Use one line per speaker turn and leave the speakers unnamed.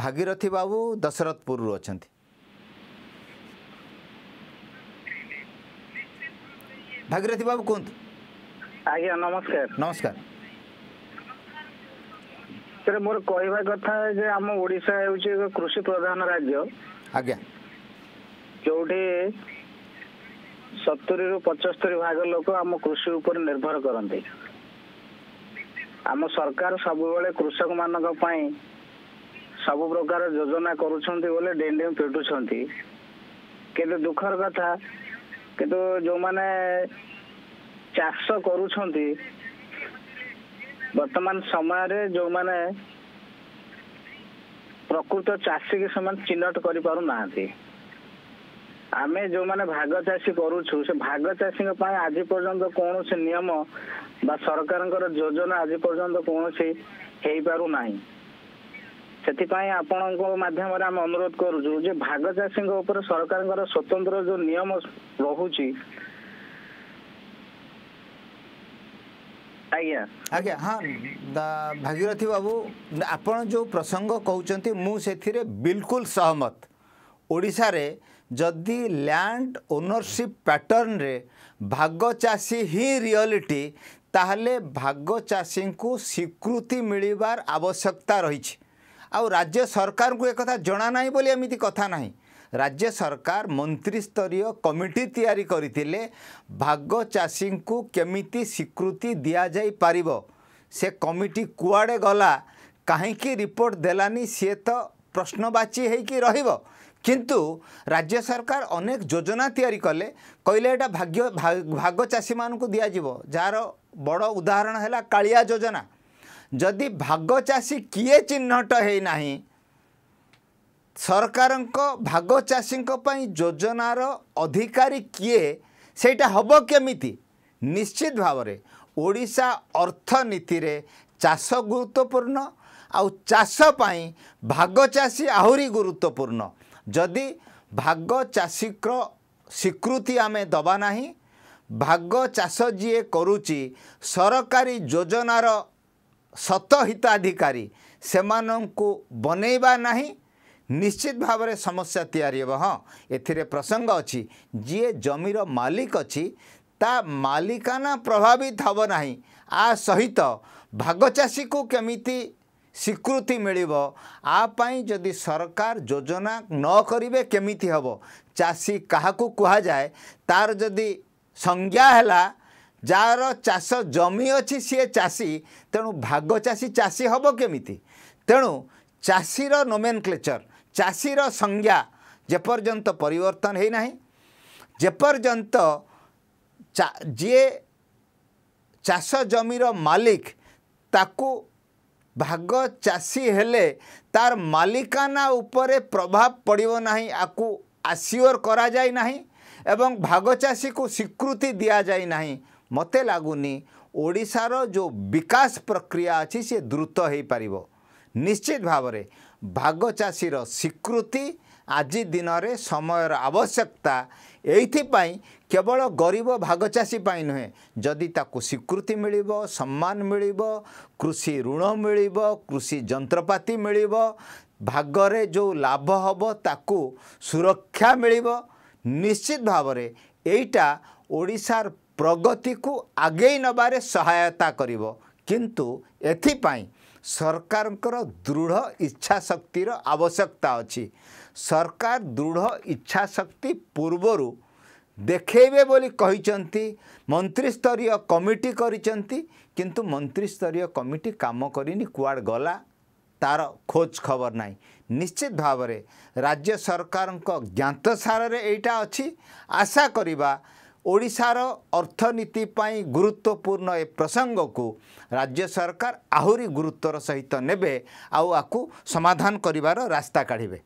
ଭାଗିରଥି ବାବୁ ଦଶରଥପୁରରୁ ଅଛନ୍ତି
ଭାଗିରଥି ବାବୁ କୁହନ୍ତୁ ଆଜ୍ଞା ନମସ୍କାର ନମସ୍କାର ମୋର କହିବା କଥା ଯେ ଆମ ଓଡ଼ିଶା ହେଉଛି ଏକ କୃଷି ପ୍ରଧାନ ରାଜ୍ୟ ଆଜ୍ଞା ଯୋଉଠି ସତୁରିରୁ ପଚସ୍ତରୀ ଭାଗ ଲୋକ ଆମ କୃଷି ଉପରେ ନିର୍ଭର କରନ୍ତି ଆମ ସରକାର ସବୁବେଳେ କୃଷକମାନଙ୍କ ପାଇଁ ସବୁ ପ୍ରକାର ଯୋଜନା କରୁଛନ୍ତି ବୋଲି ଡେଣ୍ଡେମ ପିଟୁଛନ୍ତି କିନ୍ତୁ ଦୁଃଖର କଥା କିନ୍ତୁ ଯୋଉମାନେ ଚାଷ କରୁଛନ୍ତି ବର୍ତ୍ତମାନ ସମୟରେ ଯୋଉମାନେ ପ୍ରକୃତ ଚାଷୀକି ସେମାନେ ଚିହ୍ନଟ କରିପାରୁନାହାନ୍ତି ଆମେ ଯୋଉମାନେ ଭାଗ ଚାଷୀ କରୁଛୁ ସେ ଭାଗ ଚାଷୀଙ୍କ ପାଇଁ ଆଜି ପର୍ଯ୍ୟନ୍ତ କୌଣସି ନିୟମ ବା ସରକାରଙ୍କର ଯୋଜନା ଆଜି ପର୍ଯ୍ୟନ୍ତ କୌଣସି ହେଇପାରୁନାହିଁ ସେଥିପାଇଁ ଆପଣଙ୍କ ମାଧ୍ୟମରେ ଆମେ ଅନୁରୋଧ କରୁଛୁ ଯେ ଭାଗ ଚାଷୀଙ୍କ ଉପରେ ସରକାରଙ୍କର ସ୍ୱତନ୍ତ୍ର ଯୋଉ ନିୟମ ରହୁଛି
ଆଜ୍ଞା ହଁ ଭାଗିରଥି ବାବୁ ଆପଣ ଯୋଉ ପ୍ରସଙ୍ଗ କହୁଛନ୍ତି ମୁଁ ସେଥିରେ ବିଲକୁଲ ସହମତ ଓଡ଼ିଶାରେ ଯଦି ଲ୍ୟାଣ୍ଡ ଓନରସିପ୍ ପ୍ୟାଟର୍ଣ୍ଣରେ ଭାଗ ଚାଷୀ ହିଁ ରିଅଲିଟି ତାହେଲେ ଭାଗ ଚାଷୀଙ୍କୁ ସ୍ୱୀକୃତି ମିଳିବାର ଆବଶ୍ୟକତା ରହିଛି ଆଉ ରାଜ୍ୟ ସରକାରଙ୍କୁ ଏକଥା ଜଣାନାହିଁ ବୋଲି ଏମିତି କଥା ନାହିଁ ରାଜ୍ୟ ସରକାର ମନ୍ତ୍ରୀସ୍ତରୀୟ କମିଟି ତିଆରି କରିଥିଲେ ଭାଗ ଚାଷୀଙ୍କୁ କେମିତି ସ୍ୱୀକୃତି ଦିଆଯାଇପାରିବ ସେ କମିଟି କୁଆଡ଼େ ଗଲା କାହିଁକି ରିପୋର୍ଟ ଦେଲାନି ସିଏ ତ ପ୍ରଶ୍ନବାଚୀ ହୋଇକି ରହିବ କିନ୍ତୁ ରାଜ୍ୟ ସରକାର ଅନେକ ଯୋଜନା ତିଆରି କଲେ କହିଲେ ଏଇଟା ଭାଗ୍ୟ ଭାଗ ଚାଷୀମାନଙ୍କୁ ଦିଆଯିବ ଯାହାର ବଡ଼ ଉଦାହରଣ ହେଲା କାଳିଆ ଯୋଜନା ଯଦି ଭାଗ ଚାଷୀ କିଏ ଚିହ୍ନଟ ହେଇନାହିଁ ସରକାରଙ୍କ ଭାଗ ଚାଷୀଙ୍କ ପାଇଁ ଯୋଜନାର ଅଧିକାରୀ କିଏ ସେଇଟା ହେବ କେମିତି ନିଶ୍ଚିତ ଭାବରେ ଓଡ଼ିଶା ଅର୍ଥନୀତିରେ ଚାଷ ଗୁରୁତ୍ୱପୂର୍ଣ୍ଣ ଆଉ ଚାଷ ପାଇଁ ଭାଗ ଚାଷୀ ଆହୁରି ଗୁରୁତ୍ୱପୂର୍ଣ୍ଣ ଯଦି ଭାଗ ଚାଷୀଙ୍କର ସ୍ୱୀକୃତି ଆମେ ଦେବା ନାହିଁ ଭାଗ ଚାଷ ଯିଏ କରୁଛି ସରକାରୀ ଯୋଜନାର ସତ ହିତାଧିକାରୀ ସେମାନଙ୍କୁ ବନେଇବା ନାହିଁ ନିଶ୍ଚିତ ଭାବରେ ସମସ୍ୟା ତିଆରି ହେବ ହଁ ଏଥିରେ ପ୍ରସଙ୍ଗ ଅଛି ଯିଏ ଜମିର ମାଲିକ ଅଛି ତା ମାଲିକାନା ପ୍ରଭାବିତ ହେବ ନାହିଁ ଆ ସହିତ ଭାଗଚାଷୀକୁ କେମିତି ସ୍ୱୀକୃତି ମିଳିବ ଆ ପାଇଁ ଯଦି ସରକାର ଯୋଜନା ନ କରିବେ କେମିତି ହେବ ଚାଷୀ କାହାକୁ କୁହାଯାଏ ତା'ର ଯଦି ସଂଜ୍ଞା ହେଲା যার চাষ জমি ଅଛି ସିଏ ଚାଷୀ ତେଣୁ ଭାଗ ଚାଷୀ ଚାଷୀ ହେବ କେମିତି ତେଣୁ ଚାଷୀର ନୋମେନକ୍ଲେଚର୍ ଚାଷୀର ସଂଜ୍ଞା ଯେପର୍ଯ୍ୟନ୍ତ ପରିବର୍ତ୍ତନ ହୋଇନାହିଁ ଯେପର୍ଯ୍ୟନ୍ତ ଯିଏ ଚାଷ ଜମିର ମାଲିକ ତାକୁ ଭାଗ ଚାଷୀ ହେଲେ ତାର ମାଲିକାନା ଉପରେ ପ୍ରଭାବ ପଡ଼ିବ ନାହିଁ ଆକୁ ଆସିଓର କରାଯାଇ ନାହିଁ ଏବଂ ଭାଗ ଚାଷୀକୁ ସ୍ୱୀକୃତି ଦିଆଯାଇ ନାହିଁ ମୋତେ ଲାଗୁନି ଓଡ଼ିଶାର ଯେଉଁ ବିକାଶ ପ୍ରକ୍ରିୟା ଅଛି ସେ ଦ୍ରୁତ ହୋଇପାରିବ ନିଶ୍ଚିତ ଭାବରେ ଭାଗ ଚାଷୀର ସ୍ୱୀକୃତି ଆଜି ଦିନରେ ସମୟର ଆବଶ୍ୟକତା ଏଇଥିପାଇଁ କେବଳ ଗରିବ ଭାଗ ଚାଷୀ ପାଇଁ ନୁହେଁ ଯଦି ତାକୁ ସ୍ୱୀକୃତି ମିଳିବ ସମ୍ମାନ ମିଳିବ କୃଷି ଋଣ ମିଳିବ କୃଷି ଯନ୍ତ୍ରପାତି ମିଳିବ ଭାଗରେ ଯେଉଁ ଲାଭ ହେବ ତାକୁ ସୁରକ୍ଷା ମିଳିବ ନିଶ୍ଚିତ ଭାବରେ ଏଇଟା ଓଡ଼ିଶାର ପ୍ରଗତିକୁ ଆଗେଇ ନେବାରେ ସହାୟତା କରିବ କିନ୍ତୁ ଏଥିପାଇଁ ସରକାରଙ୍କର ଦୃଢ଼ ଇଚ୍ଛାଶକ୍ତିର ଆବଶ୍ୟକତା ଅଛି ସରକାର ଦୃଢ଼ ଇଚ୍ଛାଶକ୍ତି ପୂର୍ବରୁ ଦେଖେଇବେ ବୋଲି କହିଛନ୍ତି ମନ୍ତ୍ରୀସ୍ତରୀୟ କମିଟି କରିଛନ୍ତି କିନ୍ତୁ ମନ୍ତ୍ରୀସ୍ତରୀୟ କମିଟି କାମ କରିନି କୁଆଡ଼େ ଗଲା ତା'ର ଖୋଜ ଖବର ନାହିଁ ନିଶ୍ଚିତ ଭାବରେ ରାଜ୍ୟ ସରକାରଙ୍କ ଜ୍ଞାତସାରରେ ଏଇଟା ଅଛି ଆଶା କରିବା ଓଡ଼ିଶାର ଅର୍ଥନୀତି ପାଇଁ ଗୁରୁତ୍ୱପୂର୍ଣ୍ଣ ଏ ପ୍ରସଙ୍ଗକୁ ରାଜ୍ୟ ସରକାର ଆହୁରି ଗୁରୁତ୍ୱର ସହିତ ନେବେ ଆଉ ଆକୁ ସମାଧାନ କରିବାର ରାସ୍ତା କାଢ଼ିବେ